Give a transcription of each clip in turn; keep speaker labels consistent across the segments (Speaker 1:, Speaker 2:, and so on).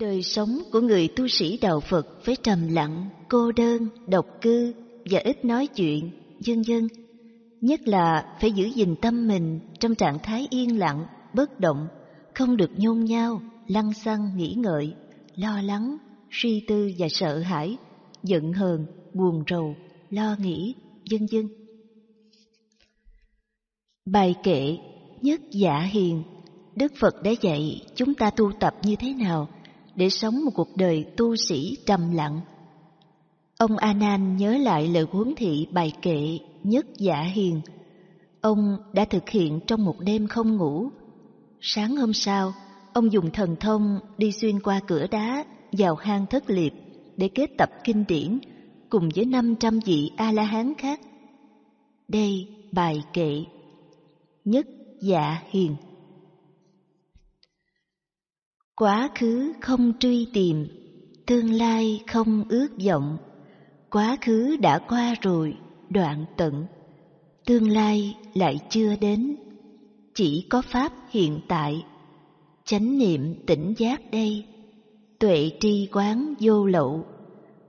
Speaker 1: Đời sống của người tu sĩ đạo Phật phải trầm lặng, cô đơn, độc cư và ít nói chuyện, vân vân. Nhất là phải giữ gìn tâm mình trong trạng thái yên lặng, bất động, không được nhôn nhao, lăng xăng nghĩ ngợi, lo lắng, suy tư và sợ hãi, giận hờn, buồn rầu, lo nghĩ, vân vân. Bài kệ Nhất Giả Hiền Đức Phật đã dạy chúng ta tu tập như thế nào để sống một cuộc đời tu sĩ trầm lặng. Ông A Nan nhớ lại lời huấn thị bài kệ nhất giả hiền. Ông đã thực hiện trong một đêm không ngủ. Sáng hôm sau, ông dùng thần thông đi xuyên qua cửa đá vào hang thất liệp để kết tập kinh điển cùng với 500 vị A-la-hán khác. Đây bài kệ Nhất dạ hiền quá khứ không truy tìm tương lai không ước vọng quá khứ đã qua rồi đoạn tận tương lai lại chưa đến chỉ có pháp hiện tại chánh niệm tỉnh giác đây tuệ tri quán vô lậu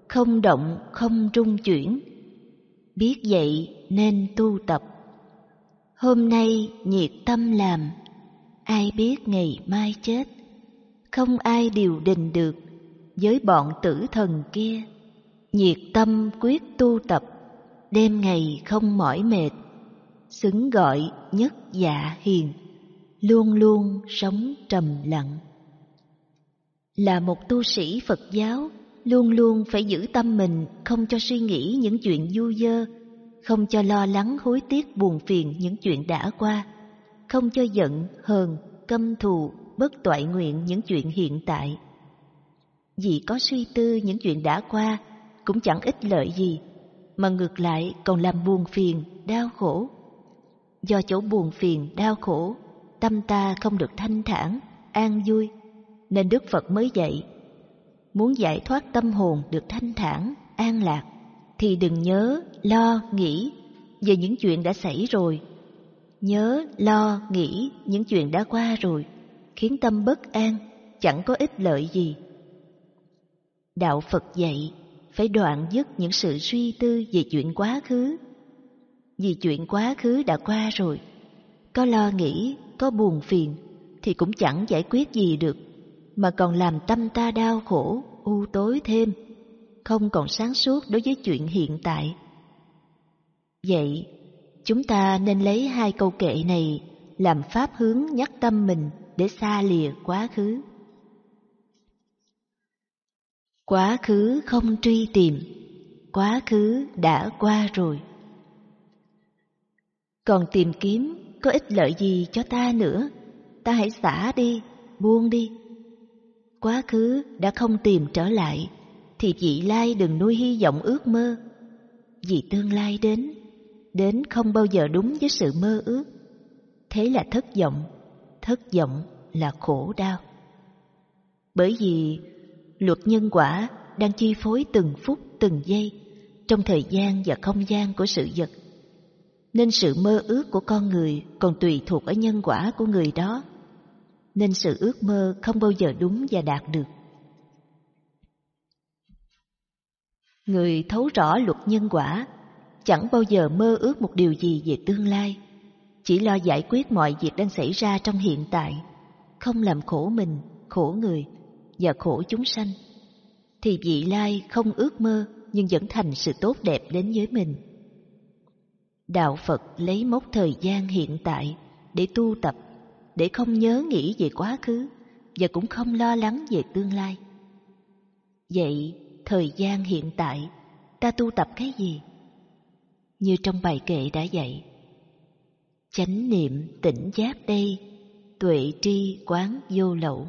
Speaker 1: không động không trung chuyển biết vậy nên tu tập hôm nay nhiệt tâm làm ai biết ngày mai chết không ai điều đình được với bọn tử thần kia nhiệt tâm quyết tu tập đêm ngày không mỏi mệt xứng gọi nhất dạ hiền luôn luôn sống trầm lặng là một tu sĩ phật giáo luôn luôn phải giữ tâm mình không cho suy nghĩ những chuyện du dơ không cho lo lắng hối tiếc buồn phiền những chuyện đã qua không cho giận hờn căm thù bất toại nguyện những chuyện hiện tại. Vì có suy tư những chuyện đã qua cũng chẳng ích lợi gì, mà ngược lại còn làm buồn phiền, đau khổ. Do chỗ buồn phiền, đau khổ, tâm ta không được thanh thản, an vui, nên Đức Phật mới dạy. Muốn giải thoát tâm hồn được thanh thản, an lạc, thì đừng nhớ, lo, nghĩ về những chuyện đã xảy rồi. Nhớ, lo, nghĩ những chuyện đã qua rồi khiến tâm bất an, chẳng có ích lợi gì. Đạo Phật dạy phải đoạn dứt những sự suy tư về chuyện quá khứ. Vì chuyện quá khứ đã qua rồi, có lo nghĩ, có buồn phiền thì cũng chẳng giải quyết gì được, mà còn làm tâm ta đau khổ, u tối thêm, không còn sáng suốt đối với chuyện hiện tại. Vậy, chúng ta nên lấy hai câu kệ này làm pháp hướng nhắc tâm mình để xa lìa quá khứ quá khứ không truy tìm quá khứ đã qua rồi còn tìm kiếm có ích lợi gì cho ta nữa ta hãy xả đi buông đi quá khứ đã không tìm trở lại thì vị lai đừng nuôi hy vọng ước mơ vì tương lai đến đến không bao giờ đúng với sự mơ ước thế là thất vọng thất vọng là khổ đau. Bởi vì luật nhân quả đang chi phối từng phút từng giây trong thời gian và không gian của sự vật. Nên sự mơ ước của con người còn tùy thuộc ở nhân quả của người đó. Nên sự ước mơ không bao giờ đúng và đạt được. Người thấu rõ luật nhân quả chẳng bao giờ mơ ước một điều gì về tương lai chỉ lo giải quyết mọi việc đang xảy ra trong hiện tại, không làm khổ mình, khổ người và khổ chúng sanh, thì vị lai không ước mơ nhưng vẫn thành sự tốt đẹp đến với mình. Đạo Phật lấy mốc thời gian hiện tại để tu tập, để không nhớ nghĩ về quá khứ và cũng không lo lắng về tương lai. Vậy, thời gian hiện tại, ta tu tập cái gì? Như trong bài kệ đã dạy, chánh niệm tỉnh giác đây tuệ tri quán vô lậu